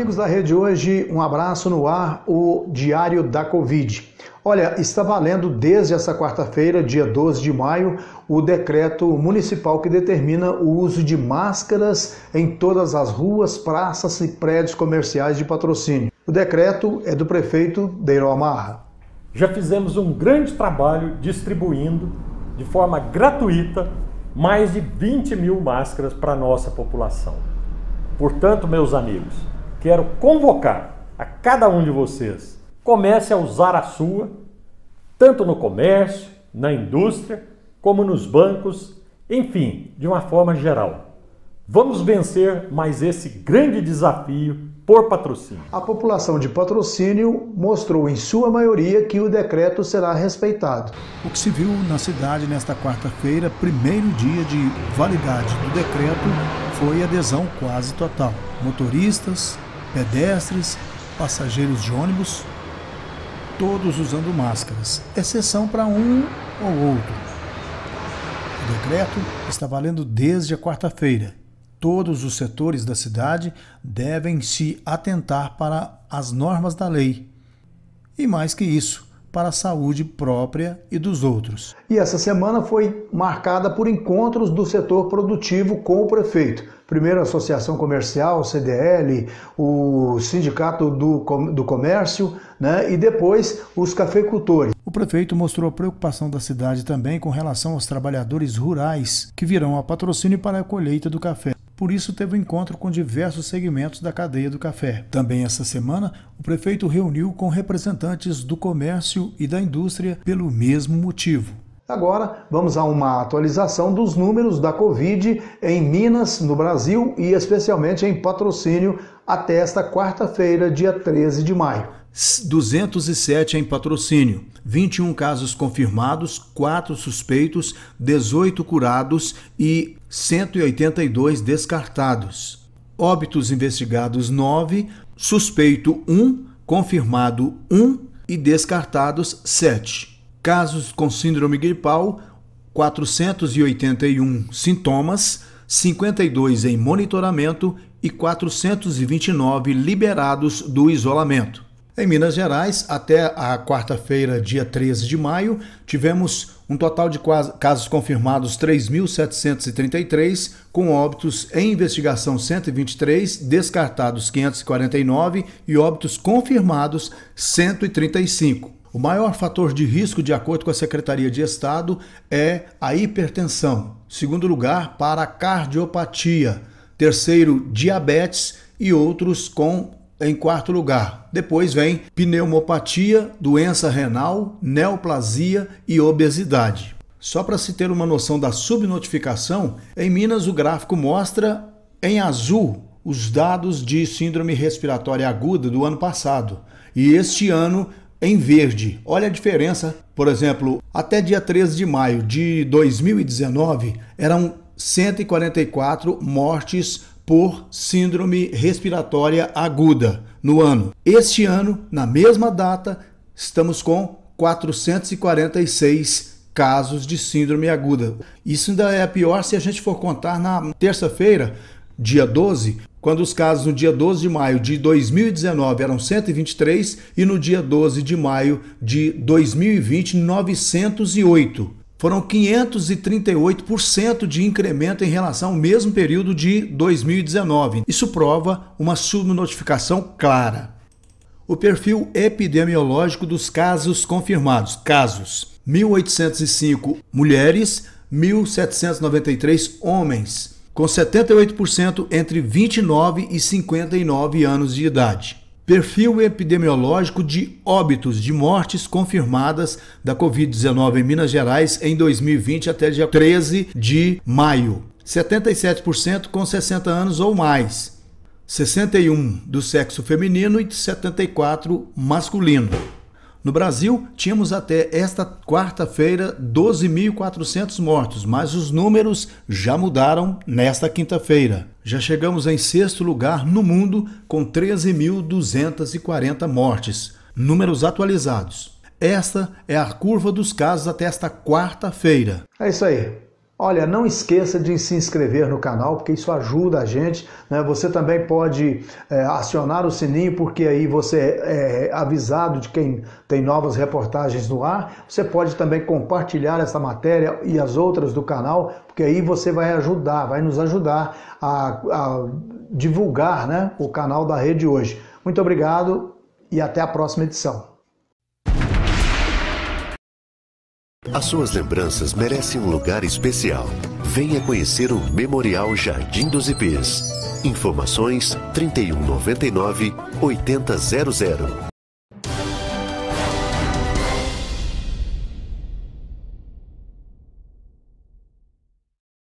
Amigos da rede, hoje um abraço no ar, o Diário da Covid. Olha, está valendo desde essa quarta-feira, dia 12 de maio, o decreto municipal que determina o uso de máscaras em todas as ruas, praças e prédios comerciais de patrocínio. O decreto é do prefeito Deiro Amarra. Já fizemos um grande trabalho distribuindo de forma gratuita mais de 20 mil máscaras para a nossa população. Portanto, meus amigos, quero convocar a cada um de vocês, comece a usar a sua, tanto no comércio, na indústria, como nos bancos, enfim, de uma forma geral. Vamos vencer mais esse grande desafio por patrocínio. A população de patrocínio mostrou em sua maioria que o decreto será respeitado. O que se viu na cidade nesta quarta-feira, primeiro dia de validade do decreto, foi adesão quase total. Motoristas, pedestres, passageiros de ônibus, todos usando máscaras, exceção para um ou outro. O decreto está valendo desde a quarta-feira. Todos os setores da cidade devem se atentar para as normas da lei. E mais que isso, para a saúde própria e dos outros. E essa semana foi marcada por encontros do setor produtivo com o prefeito primeira associação comercial, CDL, o Sindicato do, do Comércio né, e depois os cafeicultores. O prefeito mostrou a preocupação da cidade também com relação aos trabalhadores rurais que virão a patrocínio para a colheita do café. Por isso, teve um encontro com diversos segmentos da cadeia do café. Também essa semana, o prefeito reuniu com representantes do comércio e da indústria pelo mesmo motivo. Agora vamos a uma atualização dos números da Covid em Minas, no Brasil e especialmente em patrocínio até esta quarta-feira, dia 13 de maio. 207 em patrocínio, 21 casos confirmados, 4 suspeitos, 18 curados e 182 descartados. Óbitos investigados 9, suspeito 1, confirmado 1 e descartados 7. Casos com síndrome gripal, 481 sintomas, 52 em monitoramento e 429 liberados do isolamento. Em Minas Gerais, até a quarta-feira, dia 13 de maio, tivemos um total de casos confirmados 3.733, com óbitos em investigação 123, descartados 549 e óbitos confirmados 135. O maior fator de risco, de acordo com a Secretaria de Estado, é a hipertensão. Segundo lugar, para a cardiopatia. Terceiro, diabetes e outros com em quarto lugar. Depois vem pneumopatia, doença renal, neoplasia e obesidade. Só para se ter uma noção da subnotificação, em Minas o gráfico mostra em azul os dados de síndrome respiratória aguda do ano passado. E este ano em verde. Olha a diferença. Por exemplo, até dia 13 de maio de 2019 eram 144 mortes por síndrome respiratória aguda no ano. Este ano, na mesma data, estamos com 446 casos de síndrome aguda. Isso ainda é pior se a gente for contar na terça-feira dia 12, quando os casos no dia 12 de maio de 2019 eram 123 e no dia 12 de maio de 2020, 908. Foram 538% de incremento em relação ao mesmo período de 2019. Isso prova uma subnotificação clara. O perfil epidemiológico dos casos confirmados: casos 1.805 mulheres, 1.793 homens com 78% entre 29 e 59 anos de idade. Perfil epidemiológico de óbitos de mortes confirmadas da Covid-19 em Minas Gerais em 2020 até dia 13 de maio. 77% com 60 anos ou mais. 61 do sexo feminino e 74 masculino. No Brasil, tínhamos até esta quarta-feira 12.400 mortos, mas os números já mudaram nesta quinta-feira. Já chegamos em sexto lugar no mundo com 13.240 mortes, números atualizados. Esta é a curva dos casos até esta quarta-feira. É isso aí. Olha, não esqueça de se inscrever no canal, porque isso ajuda a gente. Né? Você também pode é, acionar o sininho, porque aí você é, é avisado de quem tem novas reportagens no ar. Você pode também compartilhar essa matéria e as outras do canal, porque aí você vai ajudar, vai nos ajudar a, a divulgar né, o canal da rede hoje. Muito obrigado e até a próxima edição. As suas lembranças merecem um lugar especial. Venha conhecer o Memorial Jardim dos Ipês. Informações 3199 8000.